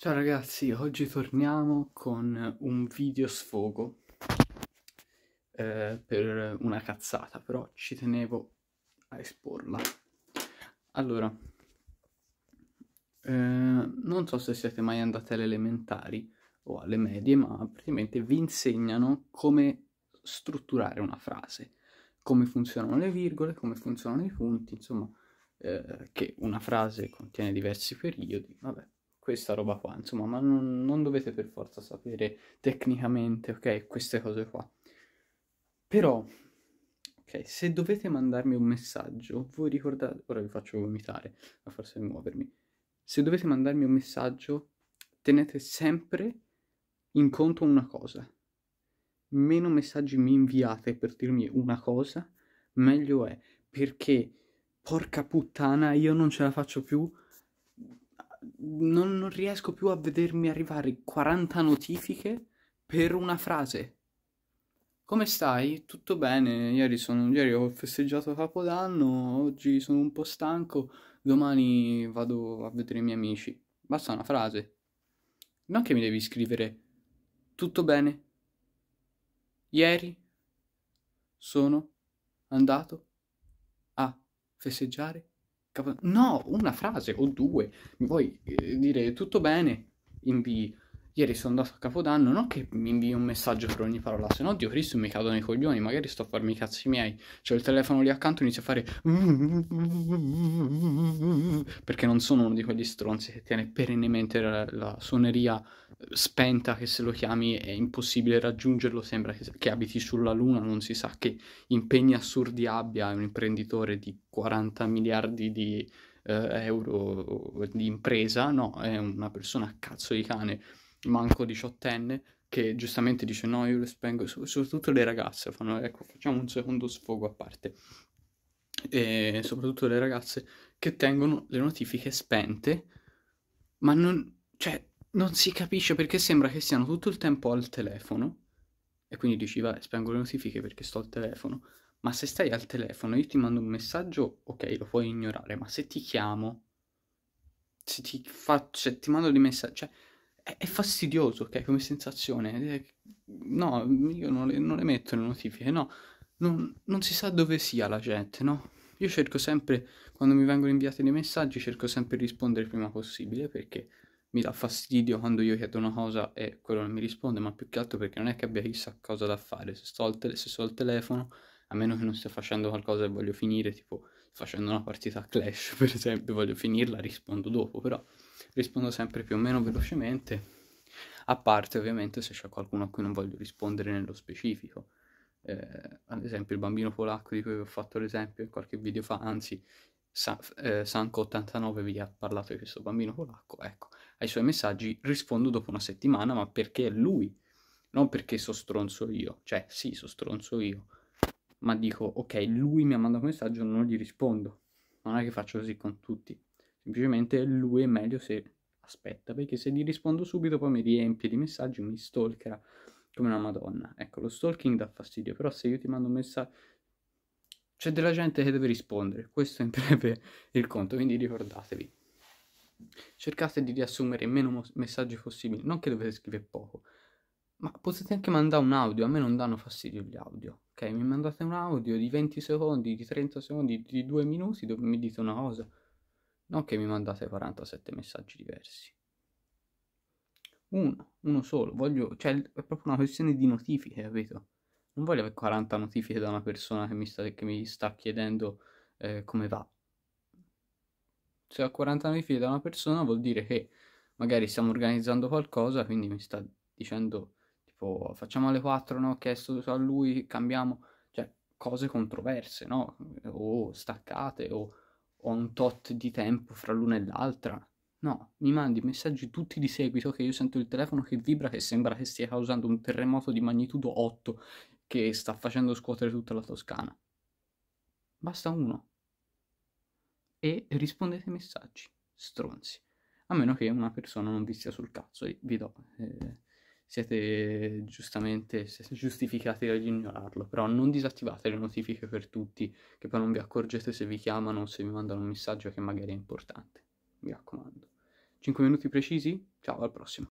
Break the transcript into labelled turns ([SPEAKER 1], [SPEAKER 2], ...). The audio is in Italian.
[SPEAKER 1] Ciao ragazzi, oggi torniamo con un video sfogo eh, per una cazzata, però ci tenevo a esporla. Allora, eh, non so se siete mai andati alle elementari o alle medie, ma praticamente vi insegnano come strutturare una frase, come funzionano le virgole, come funzionano i punti, insomma, eh, che una frase contiene diversi periodi, vabbè questa roba qua, insomma, ma non, non dovete per forza sapere tecnicamente, ok, queste cose qua. Però, ok, se dovete mandarmi un messaggio, voi ricordate, ora vi faccio vomitare, a forza di muovermi, se dovete mandarmi un messaggio, tenete sempre in conto una cosa. Meno messaggi mi inviate per dirmi una cosa, meglio è, perché porca puttana, io non ce la faccio più non, non riesco più a vedermi arrivare 40 notifiche per una frase. Come stai? Tutto bene? Ieri, sono, ieri ho festeggiato Capodanno, oggi sono un po' stanco, domani vado a vedere i miei amici. Basta una frase. Non che mi devi scrivere tutto bene. Ieri sono andato a festeggiare No, una frase o due. Mi puoi eh, dire tutto bene? Invii Ieri sono andato a Capodanno, non che mi invii un messaggio per ogni parola, se no Dio Cristo mi cadono i coglioni, magari sto a farmi i cazzi miei. C'ho il telefono lì accanto e inizio a fare... Perché non sono uno di quegli stronzi che tiene perennemente la, la suoneria spenta che se lo chiami è impossibile raggiungerlo, sembra che, che, abiti sulla luna, non si sa che impegni assurdi abbia, un imprenditore di 40 miliardi di eh, euro di impresa, no, è una persona a cazzo di cane manco diciottenne, che giustamente dice no, io lo spengo, soprattutto le ragazze fanno, ecco, facciamo un secondo sfogo a parte. E soprattutto le ragazze che tengono le notifiche spente, ma non, cioè, non si capisce perché sembra che siano tutto il tempo al telefono, e quindi dici, vabbè, spengo le notifiche perché sto al telefono, ma se stai al telefono io ti mando un messaggio, ok, lo puoi ignorare, ma se ti chiamo, se ti, faccio, se ti mando dei messaggi, cioè, è fastidioso, ok, come sensazione. Eh, no, io non le, non le metto le notifiche, no. Non, non, si sa dove sia la gente, no? Io cerco sempre, quando mi vengono inviati dei messaggi, cerco sempre di rispondere il prima possibile perché mi dà fastidio quando io chiedo una cosa e quello non mi risponde, ma più che altro perché non è che abbia chissà cosa da fare. Se sto al, te- se sto al telefono, a meno che non stia facendo qualcosa e voglio finire, tipo facendo una partita a Clash, per esempio, voglio finirla, rispondo dopo, però rispondo sempre più o meno velocemente, a parte ovviamente se c'è qualcuno a cui non voglio rispondere nello specifico. Eh, ad esempio il bambino polacco di cui vi ho fatto l'esempio in qualche video fa, anzi San, eh, Sanco89 vi ha parlato di questo bambino polacco, ecco, ai suoi messaggi rispondo dopo una settimana, ma perché è lui, non perché so stronzo io, cioè sì, so stronzo io, ma dico ok, lui mi ha mandato un messaggio, non gli rispondo. Non è che faccio così con tutti. Semplicemente lui è meglio se aspetta, perché se gli rispondo subito poi mi riempie di messaggi, mi stalkerà come una madonna. Ecco, lo stalking dà fastidio, però se io ti mando un messaggio c'è della gente che deve rispondere, questo è in breve il conto, quindi ricordatevi. Cercate di riassumere il meno messaggi possibili, non che dovete scrivere poco, ma potete anche mandare un audio, a me non danno fastidio gli audio ok, mi mandate un audio di 20 secondi, di 30 secondi, di 2 minuti dove mi dite una cosa, non che mi mandate 47 messaggi diversi. Uno, uno solo, voglio, cioè è proprio una questione di notifiche, capito? Non voglio avere 40 notifiche da una persona che mi sta, che mi sta chiedendo eh, come va. Se ho 40 notifiche da una persona vuol dire che magari stiamo organizzando qualcosa, quindi mi sta dicendo tipo facciamo alle 4, no, che è a lui, cambiamo, cioè cose controverse, no, o staccate, o, o un tot di tempo fra l'una e l'altra, no, mi mandi messaggi tutti di seguito che io sento il telefono che vibra, che sembra che stia causando un terremoto di magnitudo 8 che sta facendo scuotere tutta la Toscana. Basta uno. E rispondete ai messaggi, stronzi. A meno che una persona non vi stia sul cazzo, vi do... Eh siete giustamente siete giustificati ad ignorarlo, però non disattivate le notifiche per tutti, che poi non vi accorgete se vi chiamano o se vi mandano un messaggio che magari è importante. Mi raccomando. 5 minuti precisi? Ciao, al prossimo.